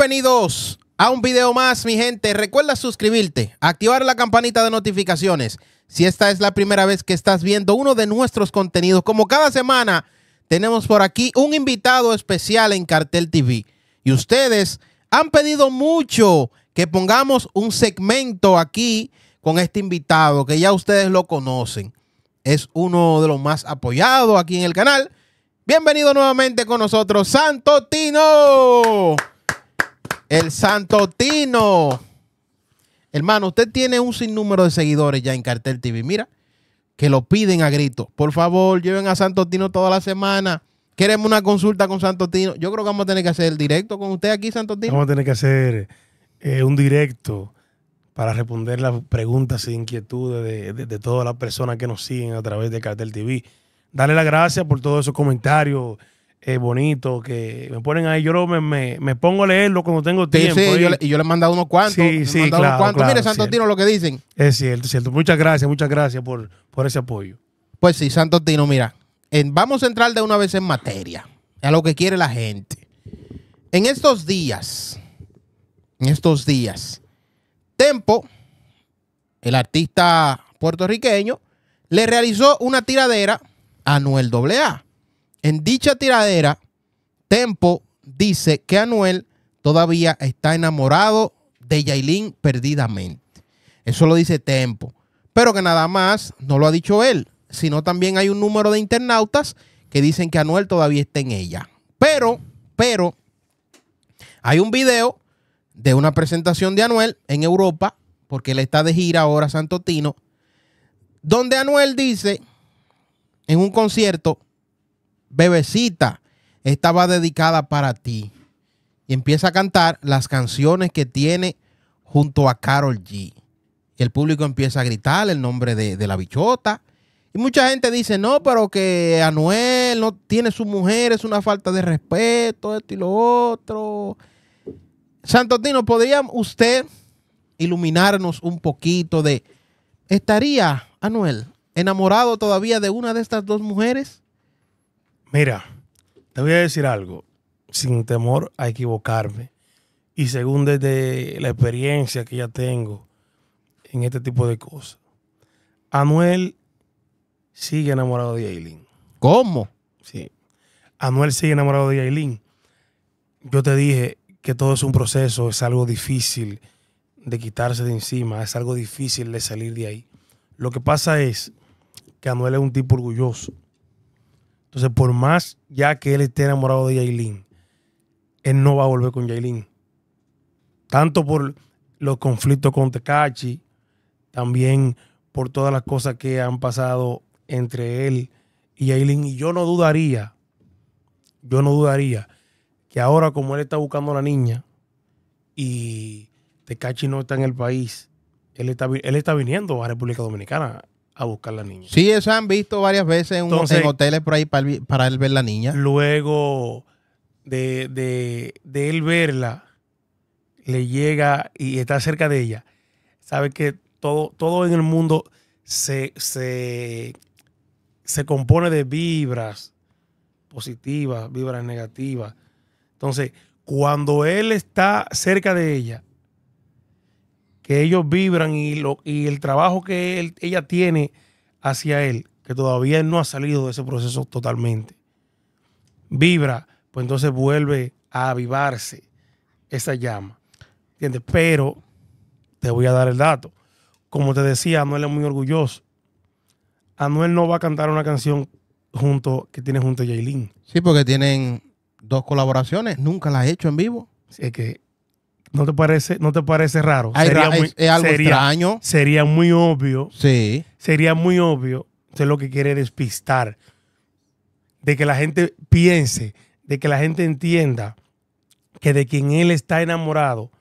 Bienvenidos a un video más, mi gente. Recuerda suscribirte, activar la campanita de notificaciones. Si esta es la primera vez que estás viendo uno de nuestros contenidos, como cada semana, tenemos por aquí un invitado especial en Cartel TV. Y ustedes han pedido mucho que pongamos un segmento aquí con este invitado, que ya ustedes lo conocen. Es uno de los más apoyados aquí en el canal. Bienvenido nuevamente con nosotros, Santo Tino. El Santotino! Hermano, usted tiene un sinnúmero de seguidores ya en Cartel TV. Mira, que lo piden a grito. Por favor, lleven a Santotino toda la semana. Queremos una consulta con Santotino. Tino. Yo creo que vamos a tener que hacer el directo con usted aquí, Santotino. Tino. Vamos a tener que hacer eh, un directo para responder las preguntas e inquietudes de, de todas las personas que nos siguen a través de Cartel TV. Dale las gracias por todos esos comentarios es eh, bonito que me ponen ahí. Yo me, me, pongo a leerlo cuando tengo tiempo. y, yo le, he mandado unos cuantos. Mire, Santo lo que dicen. Es cierto, es cierto. Muchas gracias, muchas gracias por, por ese apoyo. Pues sí, Santo mira, en, vamos a entrar de una vez en materia, a lo que quiere la gente. En estos días, en estos días, Tempo, el artista puertorriqueño, le realizó una tiradera a Noel A en dicha tiradera, Tempo dice que Anuel todavía está enamorado de Yailin perdidamente. Eso lo dice Tempo. Pero que nada más no lo ha dicho él, sino también hay un número de internautas que dicen que Anuel todavía está en ella. Pero, pero, hay un video de una presentación de Anuel en Europa, porque él está de gira ahora Santo Tino, donde Anuel dice en un concierto bebecita, estaba dedicada para ti. Y empieza a cantar las canciones que tiene junto a Carol G. Y el público empieza a gritar el nombre de, la bichota. Y mucha gente dice, no, pero que Anuel no tiene su mujer, es una falta de respeto, esto y lo otro. Santotino, ¿podría usted iluminarnos un poquito de, ¿estaría Anuel enamorado todavía de una de estas dos mujeres? Mira, te voy a decir algo, sin temor a equivocarme. Y según desde la experiencia que ya tengo en este tipo de cosas. Anuel sigue enamorado de Aileen. ¿Cómo? Sí. Anuel sigue enamorado de Aileen. Yo te dije que todo es un proceso, es algo difícil de quitarse de encima, es algo difícil de salir de ahí. Lo que pasa es que Anuel es un tipo orgulloso entonces, por más ya que él esté enamorado de Yailin, él no va a volver con Yailin. Tanto por los conflictos con Tecachi, también por todas las cosas que han pasado entre él y Yailin. Y yo no dudaría, yo no dudaría que ahora como él está buscando a la niña y Tecachi no está en el país, él está, él está viniendo a República Dominicana a buscar la niña. Sí, eso han visto varias veces en, hoteles por ahí para, para, él ver la niña. Luego de, él verla, le llega y está cerca de ella. Sabe que todo, todo en el mundo se compone de vibras positivas, vibras negativas. Entonces, cuando él está cerca de ella, que ellos vibran y, lo, y el trabajo que ella tiene hacia él, que todavía no ha salido de ese proceso totalmente, vibra, pues entonces vuelve a avivarse esa llama. ¿Entiendes? Pero te voy a dar el dato. Como te decía, Anuel es muy orgulloso. Anuel no va a cantar una canción junto que tiene junto a Jailin. Sí, porque tienen dos colaboraciones. Nunca las ha he hecho en vivo. Sí, que ¿No te parece, no te parece raro? sería muy, extraño. Sería muy obvio. Sí. Sería muy obvio. Usted lo que quiere despistar. De que la gente piense, de que la gente entienda que de quien él está enamorado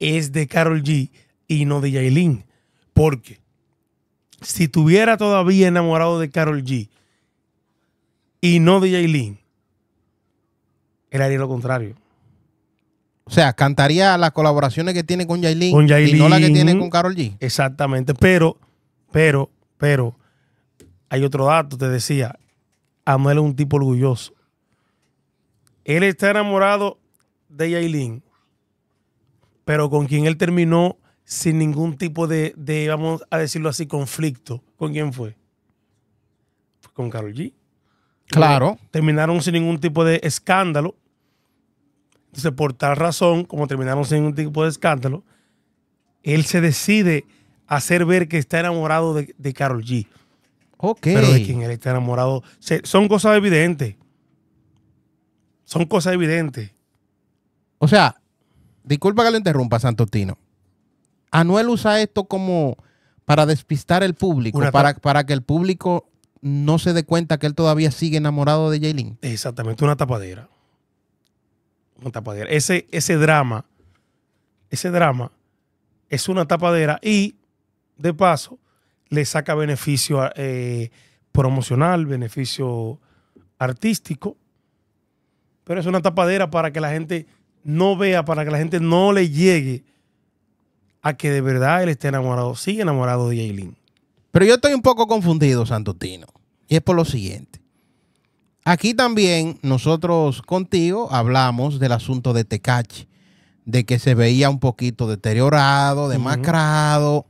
es de Carol G y no de Yailin. Porque si tuviera todavía enamorado de Carol G y no de Yailin, él haría lo contrario. O sea, cantaría las colaboraciones que tiene con Yailin, y no la que tiene con Carol G. Exactamente, pero, pero, pero, hay otro dato, te decía, Anuel es un tipo orgulloso. Él está enamorado de Yailin, pero con quien él terminó sin ningún tipo de, de vamos a decirlo así, conflicto. ¿Con quién fue? con Carol G. Claro. Terminaron sin ningún tipo de escándalo. Entonces, por tal razón, como terminamos en un tipo de escándalo, él se decide hacer ver que está enamorado de, de Carol G. Ok. Pero de quien él está enamorado. son cosas evidentes. Son cosas evidentes. O sea, disculpa que le interrumpa, santotino Anuel usa esto como para despistar el público, para, para que el público no se dé cuenta que él todavía sigue enamorado de Jaylin. Exactamente, una tapadera tapadera. Ese, drama, ese drama es una tapadera y, de paso, le saca beneficio eh, promocional, beneficio artístico. Pero es una tapadera para que la gente no vea, para que la gente no le llegue a que de verdad él esté enamorado, sigue enamorado de eileen Pero yo estoy un poco confundido, Santotino. Y es por lo siguiente. Aquí también nosotros contigo hablamos del asunto de Tecachi, de que se veía un poquito deteriorado, demacrado.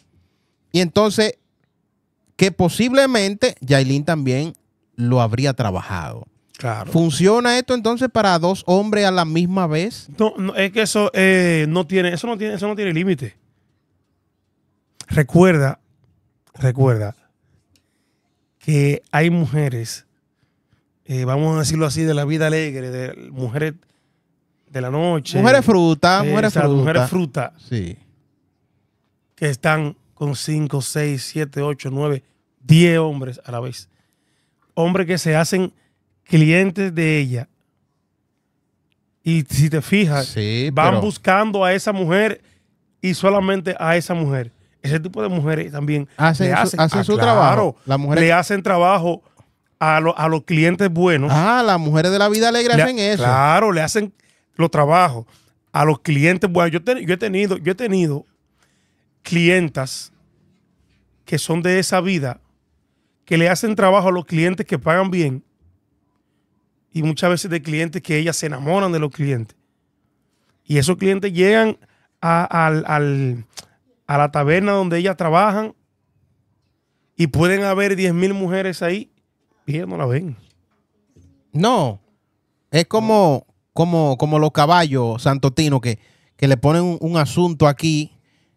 Y entonces, que posiblemente Yailin también lo habría trabajado. ¿Funciona esto entonces para dos hombres a la misma vez? No, es que eso eh, no tiene, eso no tiene, eso no tiene límite. Recuerda, recuerda que hay mujeres eh, vamos a decirlo así, de la vida alegre, de mujeres de la noche. Mujeres fruta, eh, mujeres fruta. Mujeres frutas Sí. Que están con 5, 6, 7, 8, 9, 10 hombres a la vez. Hombres que se hacen clientes de ella. Y si te fijas, sí, van buscando a esa mujer y solamente a esa mujer. Ese tipo de mujeres también hacen, le hacen, su, hacen ah, su trabajo. La mujer... Le hacen trabajo a, los clientes buenos. Ah, las mujeres de la vida alegre hacen eso. Claro, le hacen los trabajos a los clientes buenos. Yo, he tenido, yo he tenido clientas que son de esa vida, que le hacen trabajo a los clientes que pagan bien y muchas veces de clientes que ellas se enamoran de los clientes. Y esos clientes llegan a, a la taberna donde ellas trabajan y pueden haber 10.000 mujeres ahí ellos no la ven. No. Es como, como, como los caballos santotinos que, le ponen un, asunto aquí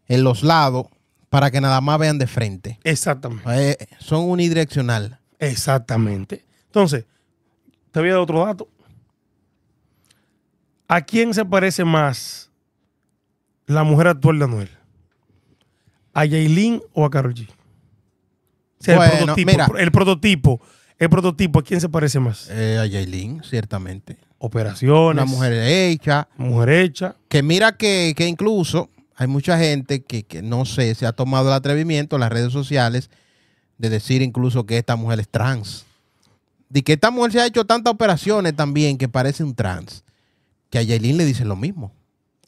en los lados para que nada más vean de frente. Exactamente. Eh, son unidireccional. Exactamente. Entonces, te voy a dar otro dato. ¿A quién se parece más la mujer actual de Anuel? ¿A Yailin o a Karol G? el El prototipo el prototipo, ¿a quién se parece más? Eh, a Yailin, ciertamente. Operaciones. Una mujer hecha. Mujer hecha. Que mira que, incluso hay mucha gente que, no sé, se ha tomado el atrevimiento en las redes sociales de decir incluso que esta mujer es trans. De que esta mujer se ha hecho tantas operaciones también que parece un trans. Que a Yailin le dicen lo mismo.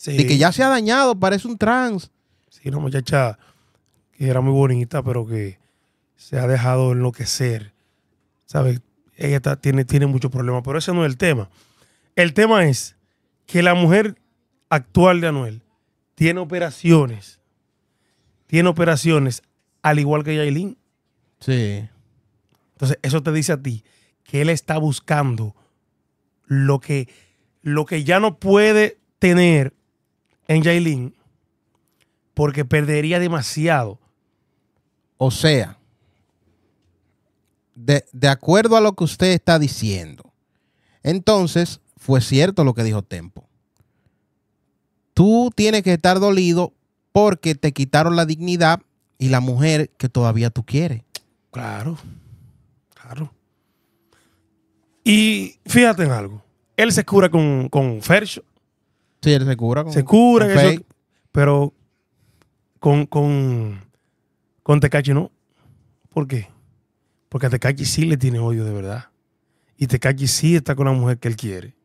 De que ya se ha dañado, parece un trans. Sí, una muchacha que era muy bonita, pero que se ha dejado enloquecer ¿sabes? Ella tiene, tiene muchos problemas, pero ese no es el tema. El tema es que la mujer actual de Anuel tiene operaciones, tiene operaciones, al igual que Yailin. Sí. Entonces, eso te dice a ti que él está buscando lo que, lo que ya no puede tener en Yailin porque perdería demasiado. O sea, de, acuerdo a lo que usted está diciendo. Entonces, fue cierto lo que dijo Tempo. Tú tienes que estar dolido porque te quitaron la dignidad y la mujer que todavía tú quieres. Claro, claro. Y fíjate en algo. Él se cura con, con Fercho. Sí, él se cura con Se cura, pero con, con, con Tecachi no. ¿Por qué? Porque a Tecachi sí le tiene odio de verdad. Y Tecachi sí está con la mujer que él quiere.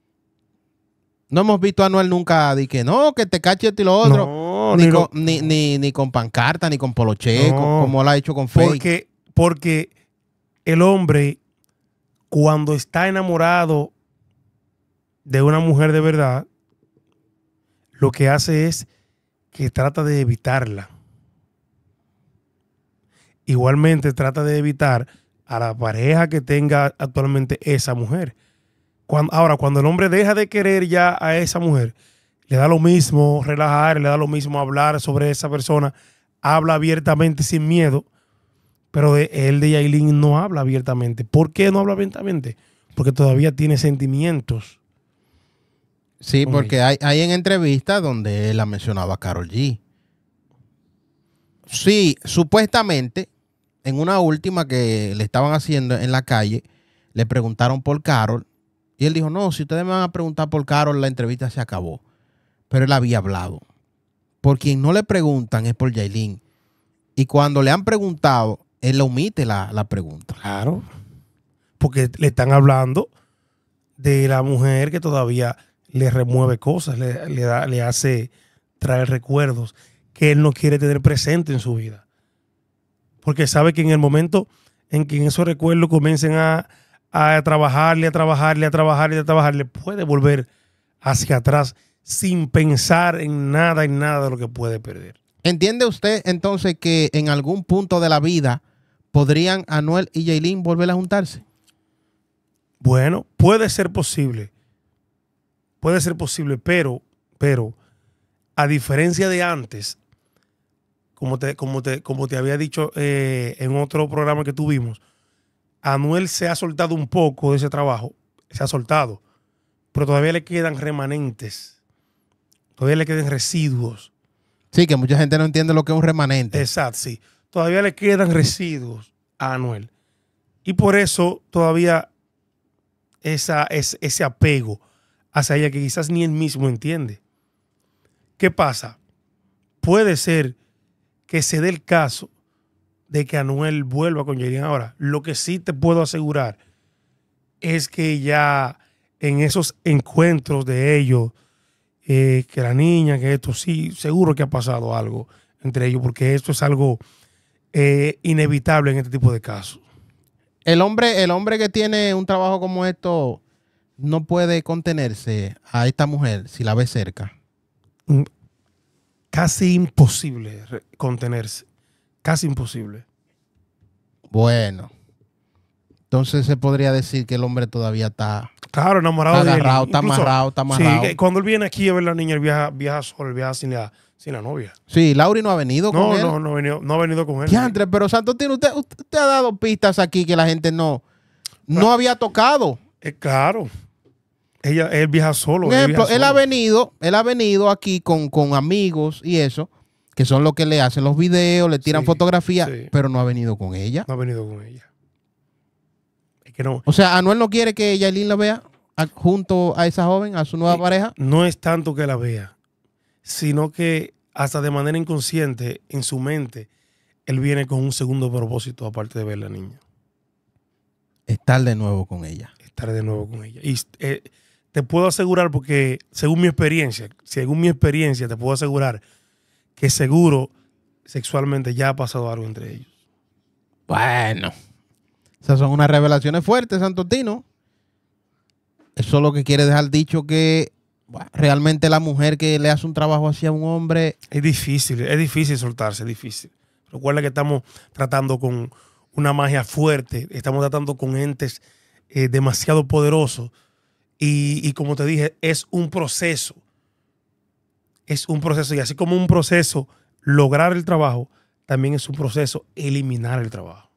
No hemos visto a Noel nunca de que no, que te esto y lo otro. ni, ni, con, pancarta, ni con polo como lo ha hecho con Fake. Porque, porque el hombre, cuando está enamorado de una mujer de verdad, lo que hace es que trata de evitarla. Igualmente trata de evitar a la pareja que tenga actualmente esa mujer. Cuando, ahora, cuando el hombre deja de querer ya a esa mujer, le da lo mismo relajar, le da lo mismo hablar sobre esa persona, habla abiertamente sin miedo, pero él de Yailin no habla abiertamente. ¿Por qué no habla abiertamente? Porque todavía tiene sentimientos. Sí, porque hay, hay, en entrevistas donde él ha mencionaba a Carol G. Sí, supuestamente en una última que le estaban haciendo en la calle, le preguntaron por Carol y él dijo, no, si ustedes me van a preguntar por Carol, la entrevista se acabó. Pero él había hablado. Por quien no le preguntan es por Jaylin. Y cuando le han preguntado, él omite la, pregunta. Claro. Porque le están hablando de la mujer que todavía le remueve cosas, le hace traer recuerdos que él no quiere tener presente en su vida porque sabe que en el momento en que esos recuerdos comiencen a, a trabajarle, a trabajarle, a trabajarle, a trabajarle, puede volver hacia atrás sin pensar en nada, en nada de lo que puede perder. ¿Entiende usted entonces que en algún punto de la vida podrían Anuel y Jaylin volver a juntarse? Bueno, puede ser posible. Puede ser posible, pero, pero, a diferencia de antes, como te, como te, había dicho eh, en otro programa que tuvimos, Anuel se ha soltado un poco de ese trabajo, se ha soltado, pero todavía le quedan remanentes, todavía le quedan residuos. Sí, que mucha gente no entiende lo que es un remanente. Exacto, sí. Todavía le quedan residuos a Anuel. Y por eso todavía esa, ese apego hacia ella que quizás ni él mismo entiende. ¿Qué pasa? Puede ser que se dé el caso de que Anuel vuelva con Yerian. ahora. Lo que sí te puedo asegurar es que ya en esos encuentros de ellos, eh, que la niña, que esto, sí, seguro que ha pasado algo entre ellos, porque esto es algo eh, inevitable en este tipo de casos. El hombre, el hombre que tiene un trabajo como esto no puede contenerse a esta mujer si la ve cerca. Mm, casi imposible contenerse. Casi imposible. Bueno. Entonces se podría decir que el hombre todavía está. Claro, enamorado está agarrado, Está amarrado, está amarrado. Sí, eh, cuando él viene aquí a ver la niña, él viaja, viaja solo, él viaja sin la, sin la novia. Sí, Lauri no ha venido no, con él. No, no, no ha venido con él. pero Santo tiene, usted, ha dado pistas aquí que la gente no, no había tocado. Eh, claro él viaja solo. Por ejemplo, él, ha venido, él ha venido aquí con, amigos y eso, que son los que le hacen los videos, le tiran fotografías, pero no ha venido con ella. No ha venido con ella. que O sea, Anuel no quiere que Yailin la vea junto a esa joven, a su nueva eh, pareja. No es tanto que la vea, sino que hasta de manera inconsciente, en su mente, él viene con un segundo propósito aparte de ver la niña. Estar de nuevo con ella. Estar de nuevo con ella. Y eh, te puedo asegurar, porque según mi experiencia, según mi experiencia, te puedo asegurar que seguro sexualmente ya ha pasado algo entre ellos. Bueno, esas son unas revelaciones fuertes, Santotino. Eso es lo que quiere dejar dicho que realmente la mujer que le hace un trabajo hacia un hombre... Es difícil, es difícil soltarse, es difícil. Recuerda que estamos tratando con una magia fuerte, estamos tratando con entes eh, demasiado poderosos y, como te dije, es un proceso. Es un proceso. Y así como un proceso, lograr el trabajo, también es un proceso eliminar el trabajo.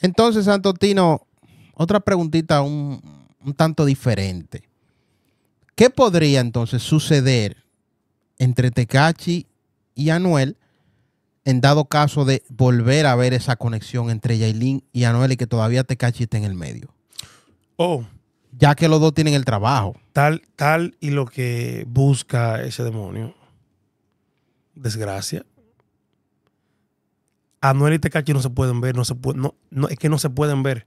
Entonces, Santotino, otra preguntita un, un tanto diferente. ¿Qué podría entonces suceder entre Tecachi y Anuel en dado caso de volver a ver esa conexión entre Yailin y Anuel y que todavía Tecachi esté en el medio? Oh, ya que los dos tienen el trabajo. Tal, tal y lo que busca ese demonio. Desgracia. Anuel y Tecachi no se pueden ver, no se es que no se pueden ver.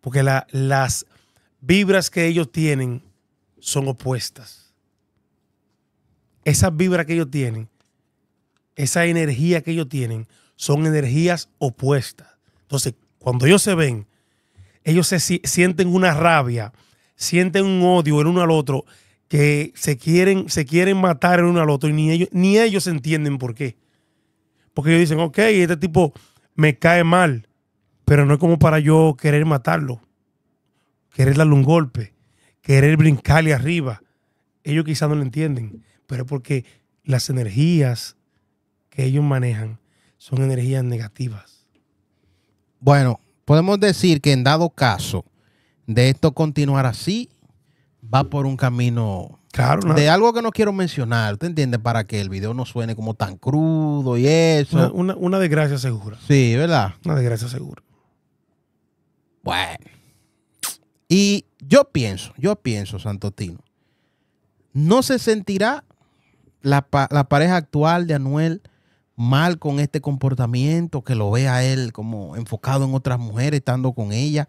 Porque las vibras que ellos tienen son opuestas. Esas vibras que ellos tienen, esa energía que ellos tienen, son energías opuestas. Entonces, cuando ellos se ven, ellos se sienten una rabia, sienten un odio el uno al otro, que se quieren, se quieren matar el uno al otro y ni ellos, ni ellos entienden por qué. Porque ellos dicen, ok, este tipo me cae mal, pero no es como para yo querer matarlo, querer darle un golpe, querer brincarle arriba. Ellos quizás no lo entienden, pero es porque las energías que ellos manejan son energías negativas. Bueno, podemos decir que en dado caso de esto continuar así, va por un camino de algo que no quiero mencionar, ¿te entiendes? Para que el video no suene como tan crudo y eso. Una, desgracia segura. Sí, ¿verdad? Una desgracia segura. Bueno. Y yo pienso, yo pienso, Santotino, no se sentirá la, la pareja actual de Anuel mal con este comportamiento, que lo vea él como enfocado en otras mujeres, estando con ella.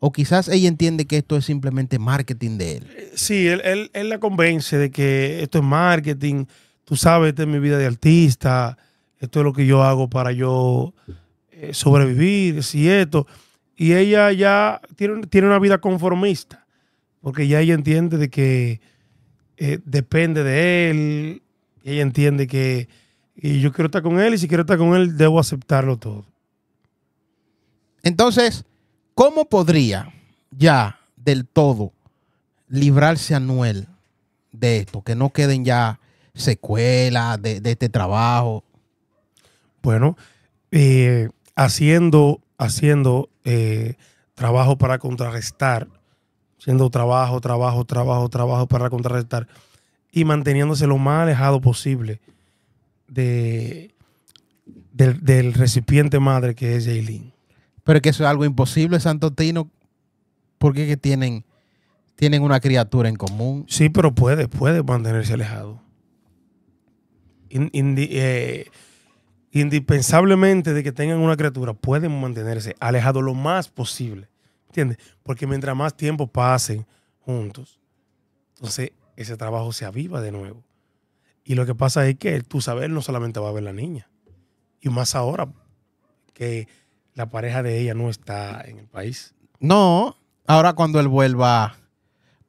O quizás ella entiende que esto es simplemente marketing de él. Eh, sí, él, él, la convence de que esto es marketing. Tú sabes, esta es mi vida de artista. Esto es lo que yo hago para yo eh, sobrevivir, si esto. Y ella ya tiene, tiene una vida conformista, porque ya ella entiende de que eh, depende de él. Ella entiende que y yo quiero estar con él y si quiero estar con él debo aceptarlo todo. Entonces, ¿cómo podría ya del todo librarse Anuel de esto? Que no queden ya secuelas de, este trabajo. Bueno, eh, haciendo, haciendo eh, trabajo para contrarrestar, haciendo trabajo, trabajo, trabajo, trabajo para contrarrestar y manteniéndose lo más alejado posible de, del, recipiente madre que es Jaylin. Pero es que eso es algo imposible, Santo Tino, porque que tienen, tienen una criatura en común. Sí, pero puede, puede mantenerse alejado. Eh, indispensablemente de que tengan una criatura, pueden mantenerse alejados lo más posible. ¿Entiendes? Porque mientras más tiempo pasen juntos, entonces ese trabajo se aviva de nuevo. Y lo que pasa es que tú saber no solamente va a ver la niña. Y más ahora que la pareja de ella no está en el país. No, ahora cuando él vuelva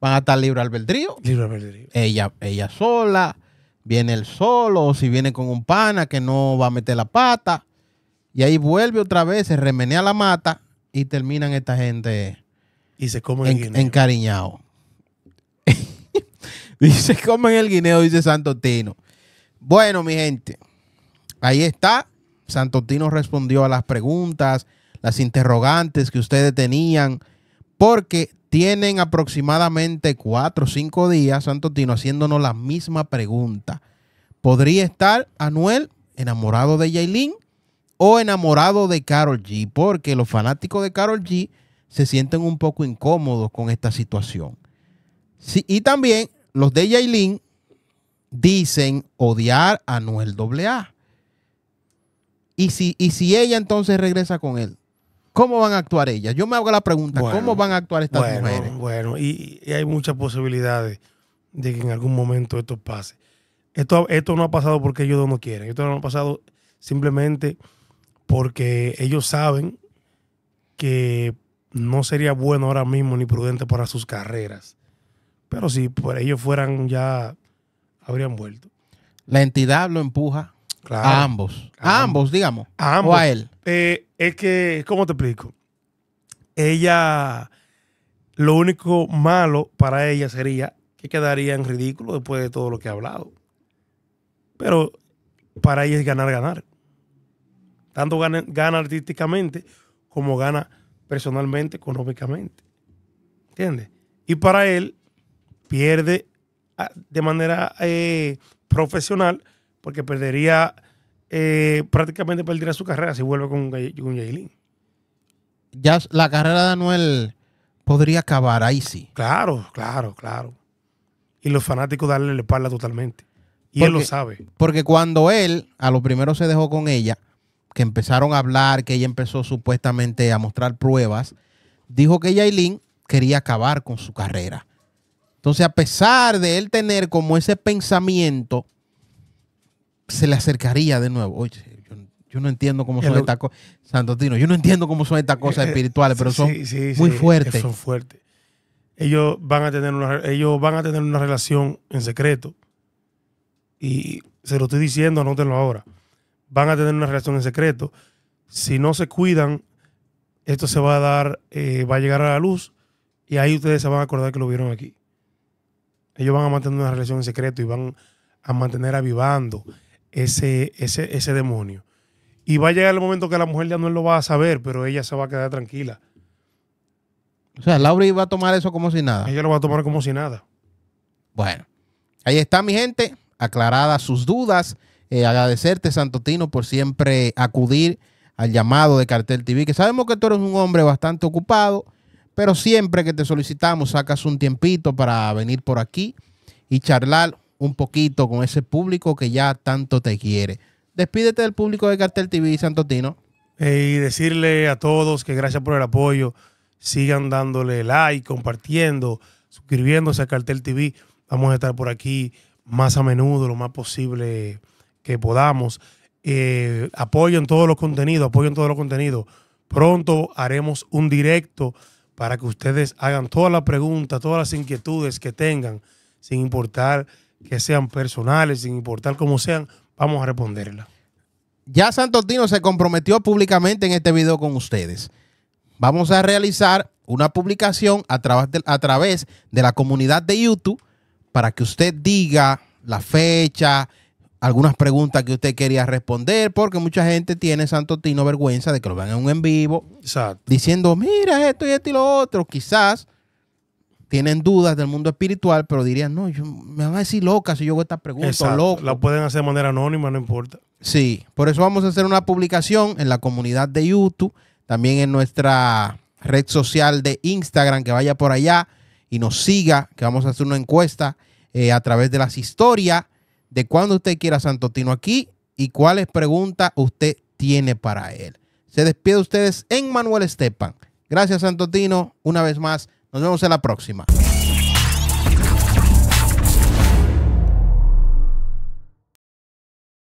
van a estar libre albedrío. Libre albedrío. Ella, ella sola, viene él solo, o si viene con un pana que no va a meter la pata. Y ahí vuelve otra vez, se remenea la mata y terminan esta gente y se comen encariñados. dice, comen el guineo, dice Santotino. Bueno, mi gente, ahí está. Santotino respondió a las preguntas, las interrogantes que ustedes tenían, porque tienen aproximadamente cuatro o cinco días, Santotino, haciéndonos la misma pregunta. ¿Podría estar Anuel enamorado de Yailin o enamorado de Carol G? Porque los fanáticos de Carol G se sienten un poco incómodos con esta situación y también los de Yailin dicen odiar a Noel AA. ¿Y si, y si ella entonces regresa con él, ¿cómo van a actuar ellas? Yo me hago la pregunta, ¿cómo van a actuar estas mujeres? Bueno, y, y, hay muchas posibilidades de que en algún momento esto pase. Esto, esto no ha pasado porque ellos no quieren, esto no ha pasado simplemente porque ellos saben que no sería bueno ahora mismo ni prudente para sus carreras pero si por ellos fueran ya, habrían vuelto. La entidad lo empuja a ambos. A, ambos, digamos. A ambos. O a él. Eh, es que, ¿cómo te explico? Ella, lo único malo para ella sería que quedaría en ridículo después de todo lo que ha hablado. Pero para ella es ganar, ganar. Tanto gana, gana artísticamente como gana personalmente, económicamente. ¿Entiendes? Y para él pierde ah, de manera eh, profesional, porque perdería, eh, prácticamente perdería su carrera si vuelve con, con Ya la carrera de Anuel podría acabar ahí sí. Claro, claro, claro. Y los fanáticos darle la espalda totalmente. Y él lo sabe. Porque cuando él a lo primero se dejó con ella, que empezaron a hablar, que ella empezó supuestamente a mostrar pruebas, dijo que Jaylin quería acabar con su carrera entonces, a pesar de él tener como ese pensamiento, se le acercaría de nuevo. Oye, yo, no entiendo cómo son estas cosas. Santo yo no entiendo cómo son estas cosas eh, eh, espirituales, pero son muy eh, fuertes. Son fuertes. Ellos van a tener una, ellos van a tener una relación en secreto. Y se lo estoy diciendo, anótenlo ahora. Van a tener una relación en secreto. Si no se cuidan, esto se va a dar, va a llegar a la luz y ahí ustedes se van a acordar que lo vieron aquí. Ellos van a mantener una relación en secreto y van a mantener avivando ese, ese, ese demonio. Y va a llegar el momento que la mujer ya no lo va a saber, pero ella se va a quedar tranquila. O sea, Laura iba a tomar eso como si nada. Ella lo va a tomar como si nada. Bueno, ahí está mi gente, aclaradas sus dudas. Eh, agradecerte, agradecerte, Santotino, por siempre acudir al llamado de Cartel TV, que sabemos que tú eres un hombre bastante ocupado, pero siempre que te solicitamos, sacas un tiempito para venir por aquí y charlar un poquito con ese público que ya tanto te quiere. Despídete del público de Cartel TV, Santotino. Eh, y decirle a todos que gracias por el apoyo. Sigan dándole like, compartiendo, suscribiéndose a Cartel TV. Vamos a estar por aquí más a menudo, lo más posible que podamos. Eh, apoyen todos los contenidos, apoyen todos los contenidos. Pronto haremos un directo para que ustedes hagan todas las preguntas, todas las inquietudes que tengan, sin importar que sean personales, sin importar cómo sean, vamos a responderlas. Ya Santos Dino se comprometió públicamente en este video con ustedes. Vamos a realizar una publicación a través a través de la comunidad de YouTube para que usted diga la fecha, algunas preguntas que usted quería responder, porque mucha gente tiene santo tino vergüenza de que lo vean en un en vivo, Exacto. diciendo, mira esto y esto y lo otro. Quizás tienen dudas del mundo espiritual, pero dirían, no, yo, me van a decir loca si yo hago esta pregunta. Loco. La pueden hacer de manera anónima, no importa. Sí, por eso vamos a hacer una publicación en la comunidad de YouTube, también en nuestra red social de Instagram, que vaya por allá y nos siga, que vamos a hacer una encuesta eh, a través de las historias de cuándo usted quiera a Santotino aquí y cuáles preguntas usted tiene para él. Se despide ustedes en Manuel Estepan. Gracias, Santotino. Una vez más, nos vemos en la próxima.